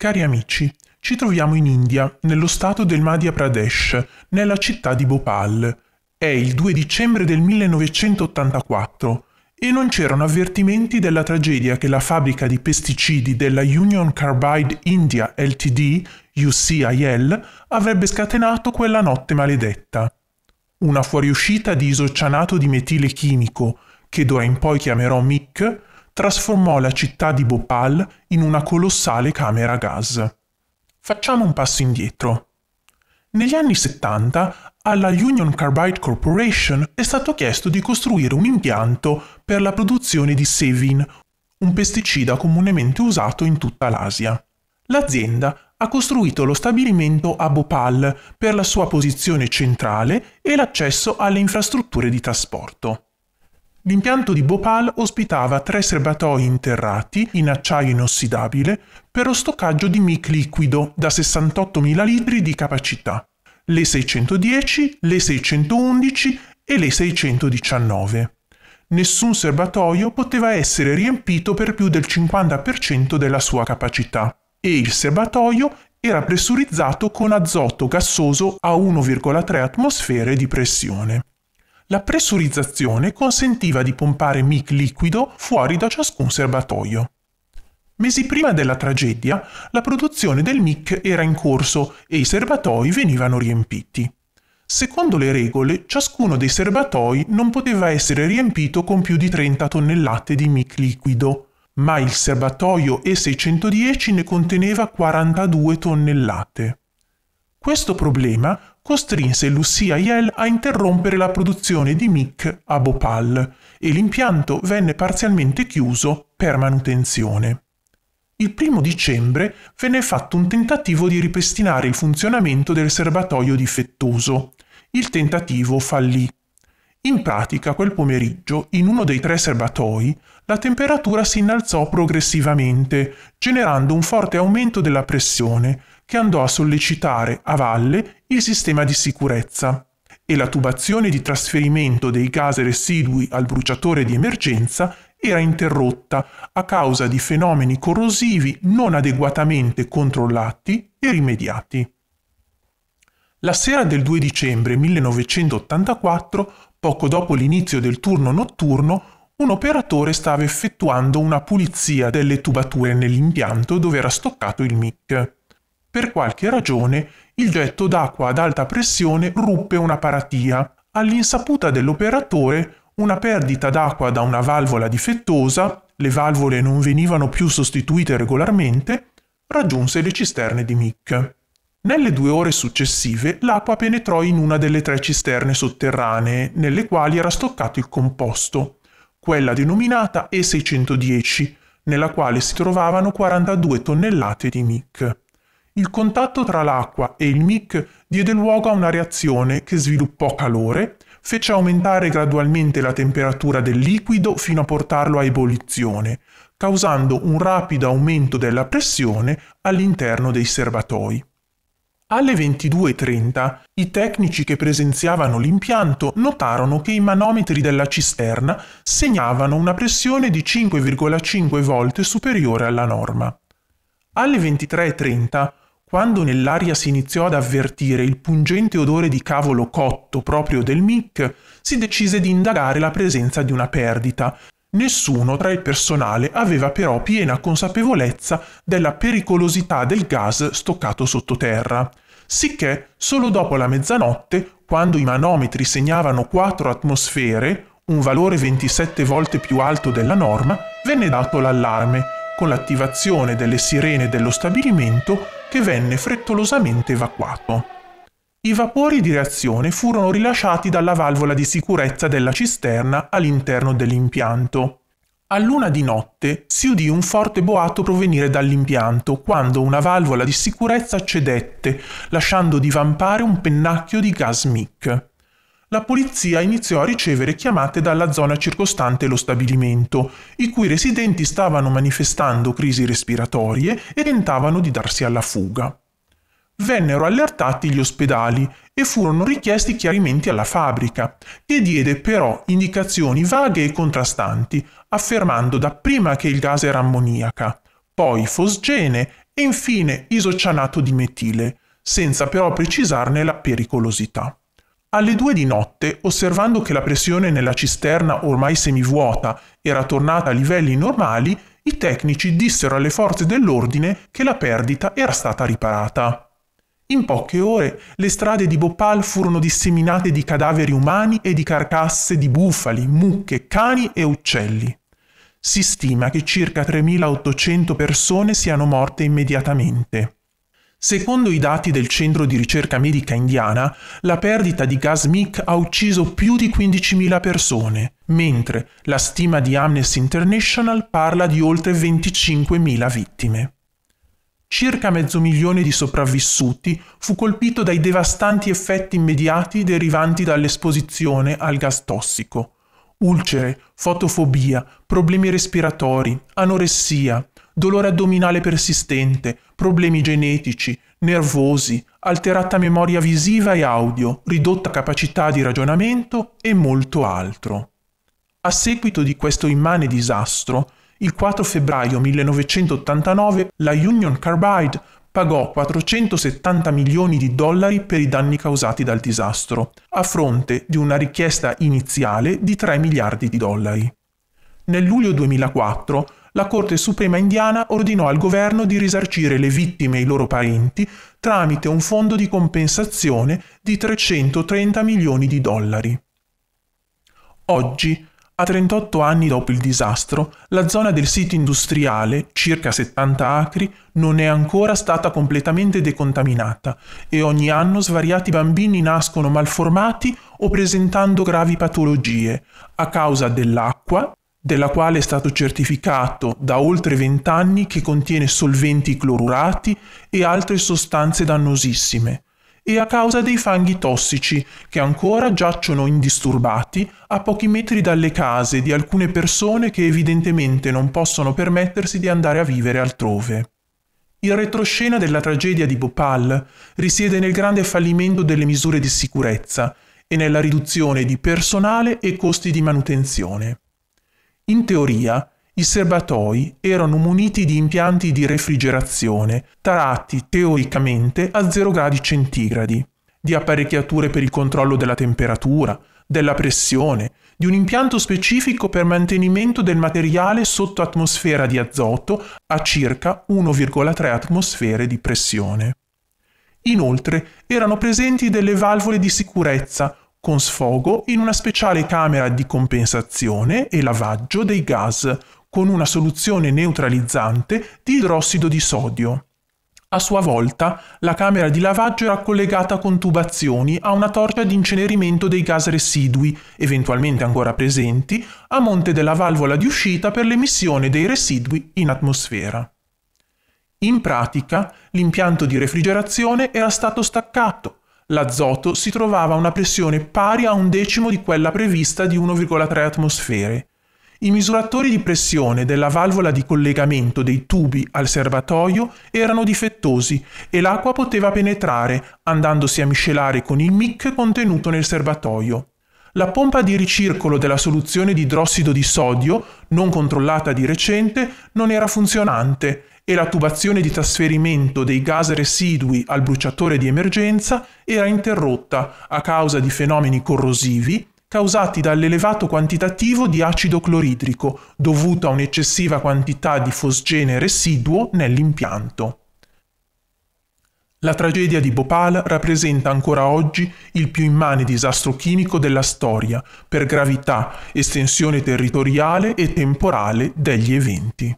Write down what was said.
Cari amici, ci troviamo in India, nello stato del Madhya Pradesh, nella città di Bhopal. È il 2 dicembre del 1984 e non c'erano avvertimenti della tragedia che la fabbrica di pesticidi della Union Carbide India Ltd, UCIL, avrebbe scatenato quella notte maledetta. Una fuoriuscita di isocianato di metile chimico, che d'ora in poi chiamerò MIC, trasformò la città di Bhopal in una colossale camera a gas. Facciamo un passo indietro. Negli anni 70 alla Union Carbide Corporation è stato chiesto di costruire un impianto per la produzione di Sevin, un pesticida comunemente usato in tutta l'Asia. L'azienda ha costruito lo stabilimento a Bhopal per la sua posizione centrale e l'accesso alle infrastrutture di trasporto. L'impianto di Bhopal ospitava tre serbatoi interrati in acciaio inossidabile per lo stoccaggio di MIC liquido da 68.000 litri di capacità, le 610, le 611 e le 619. Nessun serbatoio poteva essere riempito per più del 50% della sua capacità e il serbatoio era pressurizzato con azoto gassoso a 1,3 atmosfere di pressione. La pressurizzazione consentiva di pompare mic liquido fuori da ciascun serbatoio. Mesi prima della tragedia, la produzione del MIC era in corso e i serbatoi venivano riempiti. Secondo le regole, ciascuno dei serbatoi non poteva essere riempito con più di 30 tonnellate di MIC liquido, ma il serbatoio E610 ne conteneva 42 tonnellate. Questo problema costrinse Lucia Yell a interrompere la produzione di MIC a Bhopal e l'impianto venne parzialmente chiuso per manutenzione. Il primo dicembre venne fatto un tentativo di ripristinare il funzionamento del serbatoio difettoso. Il tentativo fallì. In pratica, quel pomeriggio, in uno dei tre serbatoi, la temperatura si innalzò progressivamente, generando un forte aumento della pressione, che andò a sollecitare a valle il sistema di sicurezza e la tubazione di trasferimento dei gas residui al bruciatore di emergenza era interrotta a causa di fenomeni corrosivi non adeguatamente controllati e rimediati. La sera del 2 dicembre 1984, poco dopo l'inizio del turno notturno, un operatore stava effettuando una pulizia delle tubature nell'impianto dove era stoccato il MIC. Per qualche ragione il getto d'acqua ad alta pressione ruppe una paratia. All'insaputa dell'operatore, una perdita d'acqua da una valvola difettosa, le valvole non venivano più sostituite regolarmente, raggiunse le cisterne di Mick. Nelle due ore successive l'acqua penetrò in una delle tre cisterne sotterranee nelle quali era stoccato il composto, quella denominata E610, nella quale si trovavano 42 tonnellate di Mick. Il contatto tra l'acqua e il MIC diede luogo a una reazione che sviluppò calore, fece aumentare gradualmente la temperatura del liquido fino a portarlo a ebollizione, causando un rapido aumento della pressione all'interno dei serbatoi. Alle 22.30 i tecnici che presenziavano l'impianto notarono che i manometri della cisterna segnavano una pressione di 5,5 volte superiore alla norma. Alle 23.30 quando nell'aria si iniziò ad avvertire il pungente odore di cavolo cotto proprio del Mick, si decise di indagare la presenza di una perdita. Nessuno tra il personale aveva però piena consapevolezza della pericolosità del gas stoccato sottoterra. Sicché, solo dopo la mezzanotte, quando i manometri segnavano 4 atmosfere, un valore 27 volte più alto della norma, venne dato l'allarme con l'attivazione delle sirene dello stabilimento che venne frettolosamente evacuato. I vapori di reazione furono rilasciati dalla valvola di sicurezza della cisterna all'interno dell'impianto. A luna di notte si udì un forte boato provenire dall'impianto quando una valvola di sicurezza cedette, lasciando divampare un pennacchio di gas MIC la polizia iniziò a ricevere chiamate dalla zona circostante lo stabilimento, i cui residenti stavano manifestando crisi respiratorie e tentavano di darsi alla fuga. Vennero allertati gli ospedali e furono richiesti chiarimenti alla fabbrica, che diede però indicazioni vaghe e contrastanti, affermando dapprima che il gas era ammoniaca, poi fosgene e infine isocianato di metile, senza però precisarne la pericolosità. Alle due di notte, osservando che la pressione nella cisterna ormai semivuota era tornata a livelli normali, i tecnici dissero alle forze dell'ordine che la perdita era stata riparata. In poche ore le strade di Bhopal furono disseminate di cadaveri umani e di carcasse di bufali, mucche, cani e uccelli. Si stima che circa 3.800 persone siano morte immediatamente. Secondo i dati del Centro di ricerca medica indiana, la perdita di gas MIC ha ucciso più di 15.000 persone, mentre la stima di Amnesty International parla di oltre 25.000 vittime. Circa mezzo milione di sopravvissuti fu colpito dai devastanti effetti immediati derivanti dall'esposizione al gas tossico. Ulcere, fotofobia, problemi respiratori, anoressia, dolore addominale persistente, problemi genetici, nervosi, alterata memoria visiva e audio, ridotta capacità di ragionamento e molto altro. A seguito di questo immane disastro, il 4 febbraio 1989 la Union Carbide pagò 470 milioni di dollari per i danni causati dal disastro, a fronte di una richiesta iniziale di 3 miliardi di dollari. Nel luglio 2004 la Corte Suprema indiana ordinò al governo di risarcire le vittime e i loro parenti tramite un fondo di compensazione di 330 milioni di dollari. Oggi, a 38 anni dopo il disastro, la zona del sito industriale, circa 70 acri, non è ancora stata completamente decontaminata e ogni anno svariati bambini nascono malformati o presentando gravi patologie a causa dell'acqua, della quale è stato certificato da oltre 20 anni che contiene solventi clorurati e altre sostanze dannosissime, e a causa dei fanghi tossici che ancora giacciono indisturbati a pochi metri dalle case di alcune persone che evidentemente non possono permettersi di andare a vivere altrove. Il retroscena della tragedia di Bhopal risiede nel grande fallimento delle misure di sicurezza e nella riduzione di personale e costi di manutenzione. In teoria, i serbatoi erano muniti di impianti di refrigerazione, tarati teoricamente a 0 gradi centigradi, di apparecchiature per il controllo della temperatura, della pressione, di un impianto specifico per mantenimento del materiale sotto atmosfera di azoto a circa 1,3 atmosfere di pressione. Inoltre erano presenti delle valvole di sicurezza con sfogo in una speciale camera di compensazione e lavaggio dei gas con una soluzione neutralizzante di idrossido di sodio. A sua volta, la camera di lavaggio era collegata con tubazioni a una torcia di incenerimento dei gas residui, eventualmente ancora presenti, a monte della valvola di uscita per l'emissione dei residui in atmosfera. In pratica, l'impianto di refrigerazione era stato staccato l'azoto si trovava a una pressione pari a un decimo di quella prevista di 1,3 atmosfere. I misuratori di pressione della valvola di collegamento dei tubi al serbatoio erano difettosi e l'acqua poteva penetrare, andandosi a miscelare con il MIC contenuto nel serbatoio. La pompa di ricircolo della soluzione di idrossido di sodio, non controllata di recente, non era funzionante e la tubazione di trasferimento dei gas residui al bruciatore di emergenza era interrotta a causa di fenomeni corrosivi causati dall'elevato quantitativo di acido cloridrico dovuto a un'eccessiva quantità di fosgene residuo nell'impianto. La tragedia di Bhopal rappresenta ancora oggi il più immane disastro chimico della storia per gravità, estensione territoriale e temporale degli eventi.